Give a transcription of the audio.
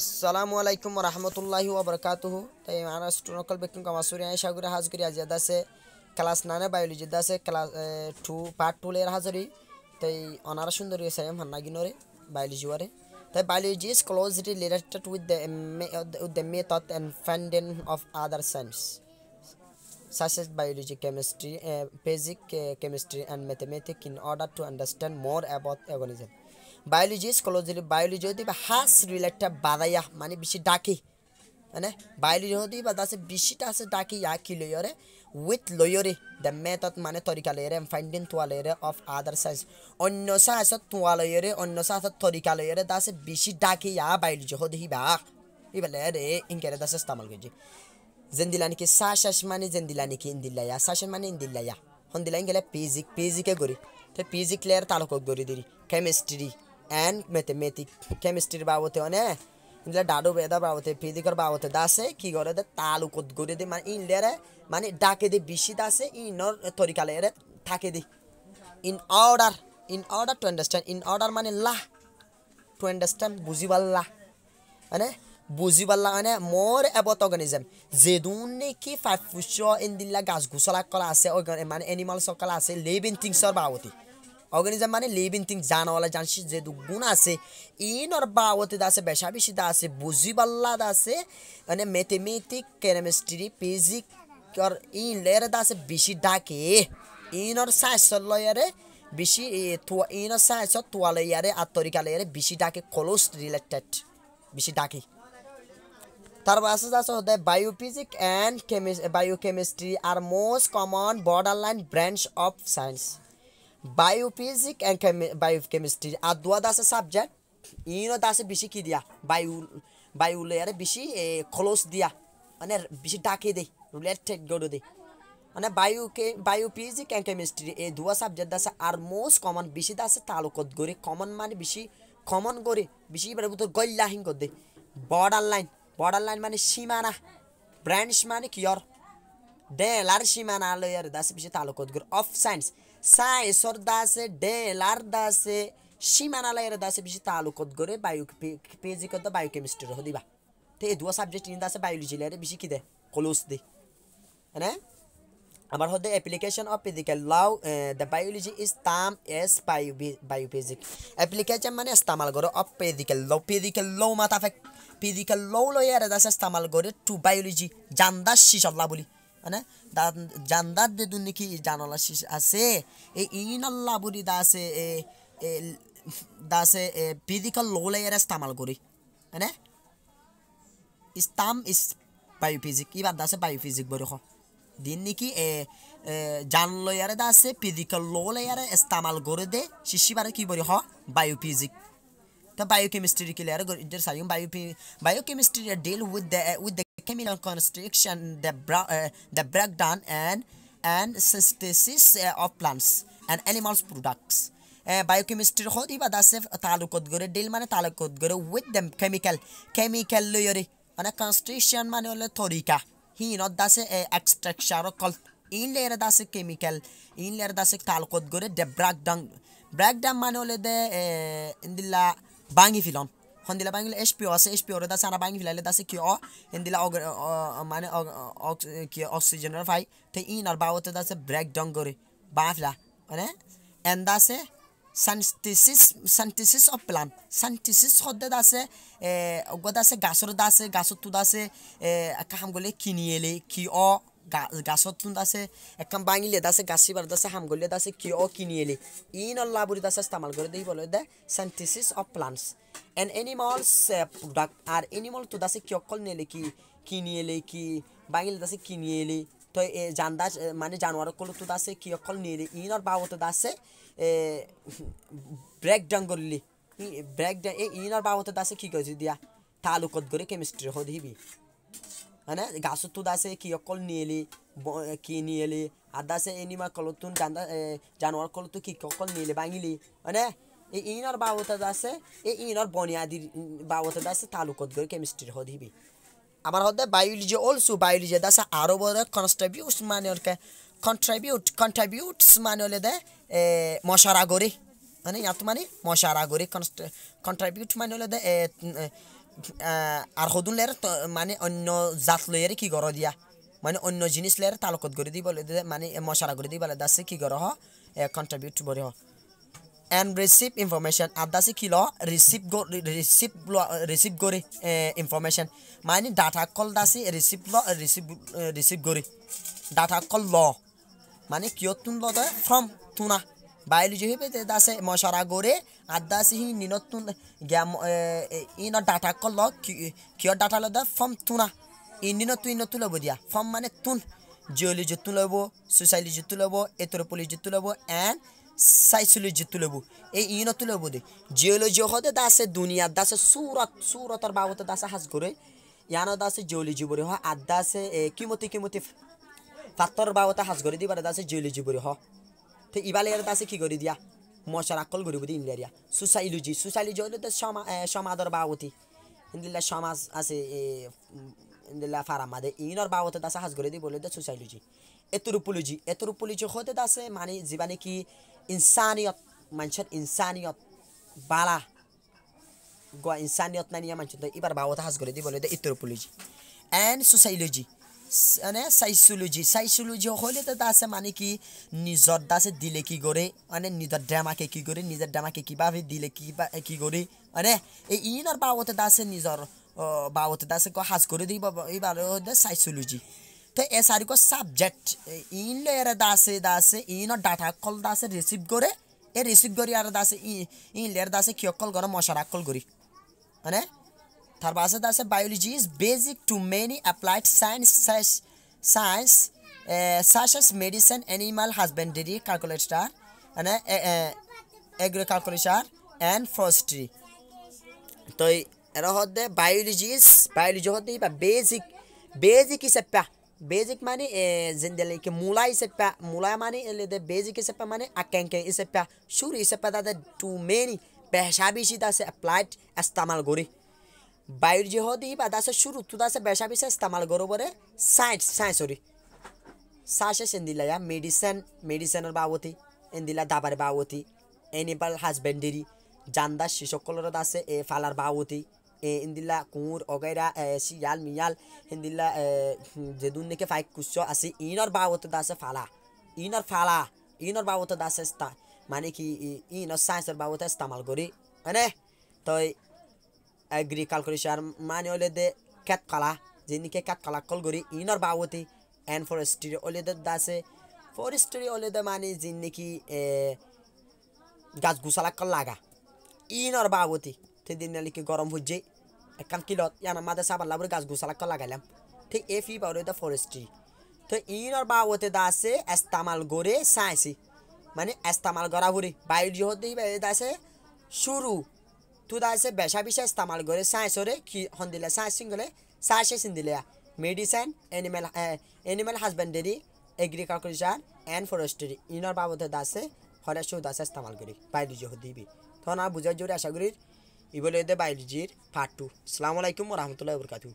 আসসালামু আলাইকুম রহমতুল্লাহি ওবরকাতুহু তাই আমার স্টুডেন্ট ব্যক্তি কমাসুরি আই সাগুরে হাজগুরি আজ আছে ক্লাস নানে বায়োলজি আছে ক্লাস টু পার্ট টু লের হাজারি তাই অনারা সুন্দর হয়েছে এম হান্নাগিনোরে বায়োলজি ওয়ারে তাই biology is close related with the with method and ফ্যান্ডেন of other science such as biology, chemistry, uh, basic uh, chemistry and mathematics in order to understand more biology স্কল যদি বায়োলজি হতে হাস রিলেটটা বাদাইয়া মানে বেশি ডাকি মানে বায়োলজি হতে বা তা বেশিটা আছে ডাকি ইয়া কি লইয়রে উইথ লইয়রি দ্য মেথড মানে তরিকা লইয়রে ফাইন্ডিং তোয়া লইয়রে অফ আদার সাইন্স অন্য সাইন্সত তোয়া লইয়রে অন্য সাইন্সত তরিকা লইয়রে তা আছে বেশি ডাকি ইয়া বায়োলজি হতে বা এইবেলে রে ইংকেরে দাসে ইস্তামাল করছি জেন্দিলা নাকি সা শাস মানে জেন্দিলা নাকি ইন্দিল্লাইয়া সা শাস মানে ইন্দিল্লাইয়া হন্দিলা ইংকেলে পিজিক পিজিকে করি তো পিজিক লেয়ার তালকক করি দিরি কেমিস্ট্রি এন্ড মেথেমেটিক কেমিষ্ট্রির বাবদে অনেক ডাডু বেদা বাবদে ফিজিকর বাবদে দাসে কি করে দে তাল উকত ঘুরে দি মানে ইনলেরে মানে ডাকে দি বিশি দাসে ইনর তরিকালে এর থাকে the in order in order to understand in order মানে লাহ টু আন্ডারস্ট্যান্ড বুঝি পাল্লা মানে বুঝি পাল্লা মানে মোর এবত অর্গানিজম যেদুন নাকি ফাইভ ফুচ ইন দিল্লা গাছ গুছলা কলা আছে মানে এনিমাল সকাল আছে লিভিং থিংসর বাবতী অর্গানিজম মানে লিভিং থিং জানাওয়ালা জানছি যে গুণ আছে ইনর বাওয়তে আছে দা আছে দা আছে মানে ম্যাথমেটিক কেমিস্ট্রি ফিজিক ইন লেয়ারে আছে বেশি ডাকে ইনর সায়েন্স লয়ারে বেশি ইনর সায়েন্স তোয়ালে ইয়ারে আর তরিকা লেয়ারে বেশি ডাকে ক্লোজ রিলেটেড বেশি ডাকে তারপর আছে যাচ্ছে হচ্ছে বায়োফিজিক অ্যান্ড কেমি বায়োকেমিস্ট্রি আর most common border line branch of science biophysics and biochemistry আর দোয়া আছে সাবজেক্ট ইনো দাসে বেশি কি দিয়া বায়ু বায়ু লেয়ারে বেশি খলস দিয়া মানে বেশি ডাকে দেয় ঠেক গড়ে দেয় মানে বায়ুকে বায়োফিজিক এন্ড কেমিস্ট্রি এই দুয়া সাবজেক্ট আছে আর মোস্ট কমন বেশি আছে তালুকত গড়ে কমন মানে বেশি কমন গড়ে বেশি এবার তোর গল্লাহীন কর দে বর্ডার লাইন বর্ডার লাইন মানে সীমানা ব্রাঞ্চ মানে কিয়র ডেল সীমানা লয়ার দাসে বেশি তালুকত গড়ে অফ সায়েন্স ಸಾಯಸೋರ್ দাসে ಡೇಲಾರ್ ದಾಸೆ ಸೀಮಾನಾಲಯರ ದಾಸೆ ಬಿಸಿ ತಾಲೂಕದ್ಗೋರೆ ಬಾಯು ಪೇಜಿಕದ ಬಾಯು ಕೆಮಿಸ್ಟ್ರಿ ಹೊದಿವಾ তে দুয়া সাবজেক্ট ইন আছে বায়োলজি লাই বেশি কি দে ক্লোজ দি হ্যাঁ আমার হতে application of physical law the biology is তাম এস বায়ু বায়োফিজিক অ্যাপ্লিকেশন মানে ইস্তামাল করে of physical law physical law মাথা ফেক ফিজিক্যাল ল লইয়া দাসে ইস্তামাল করে টু বায়োলজি জান্দাস শিশল্লা বলি মানে होइन जान्दाद्दे জানলা जानला আছে এ ইন আল্লাহ বুড়ি দাসে এ দাসে এ ফিজিক্যাল লোলে এর ইস্তামাল করি মানে ইস্তাম ইস ফিজিক ইবার দাসে ফিজিক বড় বরখ দিন নাকি এ জান লয়ারে দাসে ফিজিক্যাল লোলে এর ইস্তামাল করে দে শিশিবারে কি বরি হ বায়োফিজিক তা বায়োকেমিস্ট্রি কি লেয়ার ইন্টার সাইম bio biochemistry deal with the with the chemical constriction the, uh, the breakdown and, and synthesis uh, of plants and animals products. Uh, বায়োকেমিস্ট্রির হদি বা দাসে তালুকত গরে ডিল মানে তালুকত গরে উইথ দ্য কেমিক্যাল কেমিক্যাল লইরে মানে কনস্ট্রিকশন মানে হলো তরিকা হিনত দাসে এক্সট্রাকচার কল ইন লেয়ার দাসে কেমিক্যাল ইন লেয়ার দাসে তালুকত গরে দে ব্রেকডাউন ব্রেকডাউন মানে হলে দে ইন্দিল্লা ভাঙি ফিলন সন্দিলা পাঙিলে এইচ পি অ আছে এইচ পি অ'ত আছে আনা পাঙি ফিলাইলে তাৰ আছে কিয় সেন্দিলা মানে কিয় অক্সিজেনৰ ফাই ই নৰ বাওঁতে আছে ব্ৰেক ডং কৰি বাঁহ ফিলা মানে এণ্ডা আছে চাইণ্টিচিছ চাইণ্টিচিছ অফ প্লাণ্ট চাইণ্টিচিছ সদায় আছে গোট আছে গাছৰ দা আছে গাছত তোত আছে কাম গ'লে কিনিয়েলি কিয় গাছত তুন আছে একখান বাঙিলে দাসে গাছিবার দাসে হাম গলিয়ে দাসে কিয় কিনিয়েলি ইন অল্লা বুড়ি দাসে ইস্তেমাল করে দেই বলে দে synthesis of plants and animals product আর অ্যানিমাল তো দাসে কিয়কল নিয়েলি কি কিনি এলি কি বাঙিলে দাসে কিনিয়েলি মানে তো এ জানদাস মানে জানোয়ার কল তো দাসে কিয়কল নিয়েলি ইন আর বাবত দাসে ব্রেক ডাউন করলি ব্রেক ডাউন এ ইন আর বাবত দাসে কি করেছি দিয়া তালুকত করে কেমিস্ট্রি হদিবি ಹನೆ ಗಾಸುತ್ತು ದಾಸೆ ಕಿಯೊಕ್ಕಲ್ ನೀಲಿ ಕಿ আছে ಅದಾಸೆ ಏನಿಮ ಕಲುತ್ತು জানোয়ার ಜಾನುವಾರು কি অকল নিয়েলি ভাঙিলি মানে এই ইনর বাবত আছে এই ইনর বনিয়াদির বাবত আছে তালুকত গরি কেমিস্ট্রির হদ হিবি আমার হদে বায়োলজি অলসু বায়োলজি দাসে আরো বড় কনস্ট্রিবিউট মানে ওরকে কন্ট্রিবিউট কন্ট্রিবিউটস মানে হলে দে মশারা গরি মানে ইয়াত মানে মশারা গরি কন্ট্রিবিউট মানে হলে দে আৰ্হদুন লেৰ মানে অন্য জাত লৈয়েৰে কি ঘৰ দিয়া মানে অন্য জিনিছ লৈয়েৰে তালকত গঢ়ি দিব লাগে মানে মচলা গঢ়ি দিব লাগে দাছে কি ঘৰ হ কণ্ট্ৰিবিউট কৰি হ এণ্ড ৰিচিপ ইনফৰ্মেশ্যন আদাছে কি ল ৰিচিভ ৰিচিপ ল ৰিচিপ কৰি ইনফৰ্মেশ্যন মানে ডাটা কল দাছে ৰিচিভ ল ৰিচিভ ৰিচিপ কৰি ডাটা কল ল মানে কিয় তুন ল ফ্ৰম তুনা বাইলি জহি পেতে দাসে মশারা গোরে আর দাস হি নিনতুন গ্যাম ইন ডাটা কল কিয় ডাটা লো দা ফম তুনা ইন নিন তুই নতুন লব দিয়া ফম মানে তুন জিওলি জুতু লব সুসাইলি জুতু লব এতরপলি জুতু লব অ্যান্ড সাইসুলি জুতু লব এই ইন তুল লব দে জিওলি জহতে দাসে দুনিয়া দাসে সুরত সুরতর বাবত দাসে হাস গোরে ইয়ানো দাসে জিওলি জিবরে হ আর দাসে কিমতি কিমতি ফাতর বাবত হাস গোরে দিবার দাসে জিওলি জিবরে হ তে ইবালে এর তাসে কি করে দিয়া মশার আকল ঘুরি বুদি ইন্ডিয়া সুসাইলুজি সুসাইলুজি হইলো তো সমাদর বাবতি ইন্দিল্লা সমাজ আছে ইন্দিল্লা ফারামাদে ইনর বাবতে আছে হাজ করে দি বলে তো সুসাইলুজি এতুরুপুলুজি এতুরুপুলুজি হতে আছে মানে জীবানে কি ইনসানিয়ত মানুষের ইনসানিয়ত বালা গোয়া ইনসানিয়ত না নিয়ে মানুষ এবার বাবতে হাজ করে দি বলে তো ইতুরুপুলুজি অ্যান্ড সোসাইলজি মানে সাইসোলজি সাইসোলজি হলে তো আছে মানে কি নিজর দাসে দিলে কি করে মানে নিজের ড্রামাকে কি করে নিজের ড্রামাকে কীভাবে দিলে কিবা কি করে মানে এই ইনার বাবতে দাসে নিজর বাবতে দাসে হাজ করে দিব এইবার সাইসোলজি তো এসারিকো সাবজেক্ট ইন এর দাসে দাসে ইন ডাটা কল দাসে রিসিভ করে এ রিসিভ করি আর দাসে ইন লের দাসে কিয় কল করে মশারা কল করি মানে তারপর আছে আছে biology is basic to many applied science science science medicine animal husbandry calculator মানে এগ্রো কালকুলেটার অ্যান্ড ফরেস্ট্রি তো এর হচ্ছে বায়োলজি ইজ বায়োলজি হতে বা বেসিক বেসিক হিসেবে বেজিক মানে জিন্দেগিকে মূলা হিসেবে মূলা মানে এলে বেজিক হিসেবে মানে আকাঙ্ক্ষা হিসেবে সুর হিসেবে তাদের টু মেনি পেশা বেশি তাদের অ্যাপ্লাইড ইস্তেমাল করি বায়ুর যেহেতু বা দাসে সুর উত্তু দাসে বেশা বিশা ইস্তেমাল করো বলে সায়েন্স সায়েন্স সরি সাসে সেন্দিলা ইয়া মেডিসিন মেডিসিনের বাবতি এন্দিলা দাবার বাবতি এনিমাল হাজবেন্ডেরি জান্দা শিশকলর দাসে এ ফালার বাবতি এ ইন্দিলা কুঁর অগৈরা শিয়াল মিয়াল হিন্দিলা যেদুন নাকি ফাইক কুচ আছে ইনর বাবত দাসে ফালা ইনর ফালা ইনর বাবত দাসে মানে কি ইনর সায়েন্সের বাবত ইস্তেমাল করি মানে তই agriculture mani olede cat kala jinike cat kala kol gori inor bawuti and forestry olede dase forestry olede mani jiniki e gaz gusala kol laga inor bawuti te din naliki gorom hujje ekkan kilot yana madrasa bar labur gaz gusala kol lagailam ঠিক এ ফি পাওয়া রয়েছে forestry তো ইনর বা ওতে দাসে এস্তামাল গড়ে সাইসি মানে এস্তামাল গড়া ঘুরি বাইর হতে দাসে শুরু tudaise besha bisha istemal gore science ore ki hondile science singole sashe sindile medicine animal uh, animal husbandry agriculture and forestry ইনার বাবদে দাসে ফরেস্ট দাসে ইস্তেমাল করি বায়োলজি হদিবি তখন আর বুঝার জোরে আশা করি ইবলে বায়োলজির পার্ট টু আসসালামু আলাইকুম রহমতুল্লাহ বরকাতু